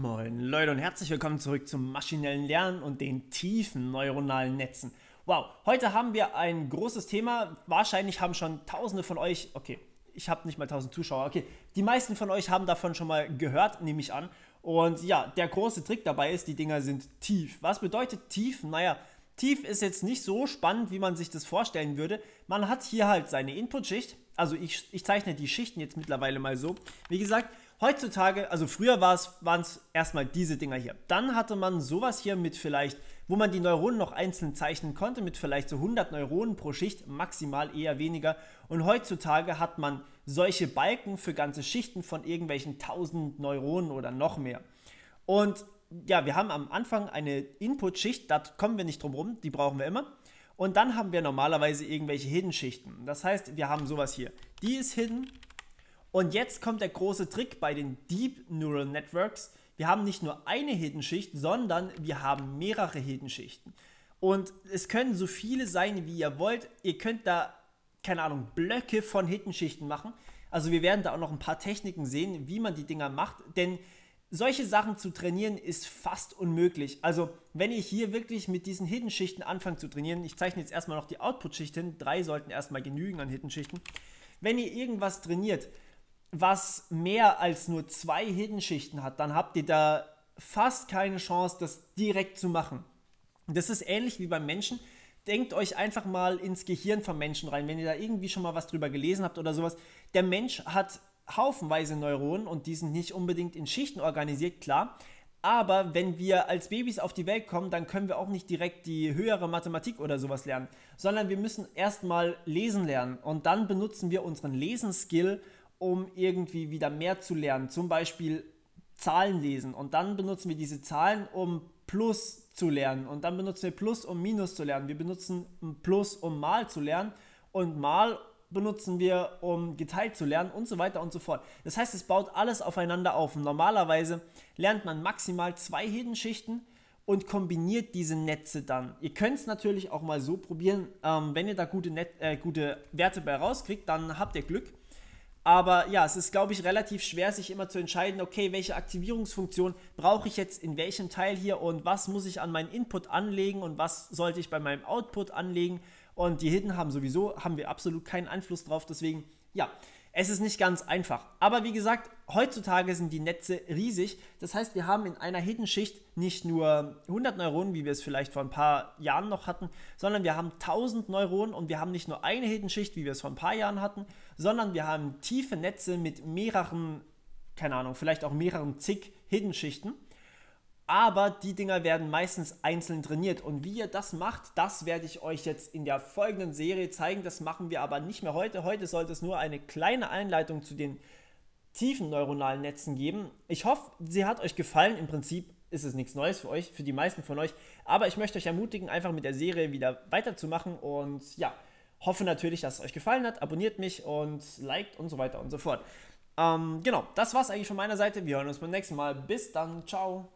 Moin Leute und herzlich willkommen zurück zum maschinellen Lernen und den tiefen neuronalen Netzen. Wow, heute haben wir ein großes Thema. Wahrscheinlich haben schon tausende von euch, okay, ich habe nicht mal tausend Zuschauer, okay, die meisten von euch haben davon schon mal gehört, nehme ich an. Und ja, der große Trick dabei ist, die Dinger sind tief. Was bedeutet tief? Naja, tief ist jetzt nicht so spannend, wie man sich das vorstellen würde. Man hat hier halt seine Inputschicht, also ich, ich zeichne die Schichten jetzt mittlerweile mal so. Wie gesagt, Heutzutage, also früher waren es erstmal diese Dinger hier. Dann hatte man sowas hier mit vielleicht, wo man die Neuronen noch einzeln zeichnen konnte, mit vielleicht so 100 Neuronen pro Schicht, maximal eher weniger. Und heutzutage hat man solche Balken für ganze Schichten von irgendwelchen 1000 Neuronen oder noch mehr. Und ja, wir haben am Anfang eine Input-Schicht, da kommen wir nicht drum rum, die brauchen wir immer. Und dann haben wir normalerweise irgendwelche Hidden-Schichten. Das heißt, wir haben sowas hier. Die ist hidden, und jetzt kommt der große Trick bei den Deep Neural Networks. Wir haben nicht nur eine Hidden Schicht, sondern wir haben mehrere Hidden Schichten. Und es können so viele sein, wie ihr wollt. Ihr könnt da, keine Ahnung, Blöcke von Hidden Schichten machen. Also wir werden da auch noch ein paar Techniken sehen, wie man die Dinger macht. Denn solche Sachen zu trainieren ist fast unmöglich. Also, wenn ihr hier wirklich mit diesen Hidden-Schichten anfangt zu trainieren, ich zeichne jetzt erstmal noch die Output-Schicht hin, drei sollten erstmal genügen an Hidden-Schichten. Wenn ihr irgendwas trainiert, was mehr als nur zwei Hidden-Schichten hat, dann habt ihr da fast keine Chance, das direkt zu machen. Das ist ähnlich wie beim Menschen. Denkt euch einfach mal ins Gehirn von Menschen rein, wenn ihr da irgendwie schon mal was drüber gelesen habt oder sowas. Der Mensch hat haufenweise Neuronen und die sind nicht unbedingt in Schichten organisiert, klar. Aber wenn wir als Babys auf die Welt kommen, dann können wir auch nicht direkt die höhere Mathematik oder sowas lernen, sondern wir müssen erstmal lesen lernen und dann benutzen wir unseren Lesenskill, um irgendwie wieder mehr zu lernen. Zum Beispiel Zahlen lesen und dann benutzen wir diese Zahlen, um Plus zu lernen und dann benutzen wir Plus, um Minus zu lernen. Wir benutzen Plus, um Mal zu lernen und Mal benutzen wir, um geteilt zu lernen und so weiter und so fort. Das heißt, es baut alles aufeinander auf. Und normalerweise lernt man maximal zwei Hedenschichten und kombiniert diese Netze dann. Ihr könnt es natürlich auch mal so probieren. Ähm, wenn ihr da gute, Net äh, gute Werte bei rauskriegt, dann habt ihr Glück. Aber ja, es ist, glaube ich, relativ schwer, sich immer zu entscheiden, okay, welche Aktivierungsfunktion brauche ich jetzt in welchem Teil hier und was muss ich an meinen Input anlegen und was sollte ich bei meinem Output anlegen. Und die Hidden haben sowieso, haben wir absolut keinen Einfluss drauf. Deswegen, ja, es ist nicht ganz einfach. Aber wie gesagt, heutzutage sind die Netze riesig. Das heißt, wir haben in einer Hiddenschicht nicht nur 100 Neuronen, wie wir es vielleicht vor ein paar Jahren noch hatten, sondern wir haben 1000 Neuronen und wir haben nicht nur eine Hiddenschicht, wie wir es vor ein paar Jahren hatten, sondern wir haben tiefe Netze mit mehreren, keine Ahnung, vielleicht auch mehreren zig Hiddenschichten. Aber die Dinger werden meistens einzeln trainiert. Und wie ihr das macht, das werde ich euch jetzt in der folgenden Serie zeigen. Das machen wir aber nicht mehr heute. Heute sollte es nur eine kleine Einleitung zu den tiefen neuronalen Netzen geben. Ich hoffe, sie hat euch gefallen. Im Prinzip ist es nichts Neues für euch, für die meisten von euch. Aber ich möchte euch ermutigen, einfach mit der Serie wieder weiterzumachen. Und ja, hoffe natürlich, dass es euch gefallen hat. Abonniert mich und liked und so weiter und so fort. Ähm, genau, das war es eigentlich von meiner Seite. Wir hören uns beim nächsten Mal. Bis dann, ciao.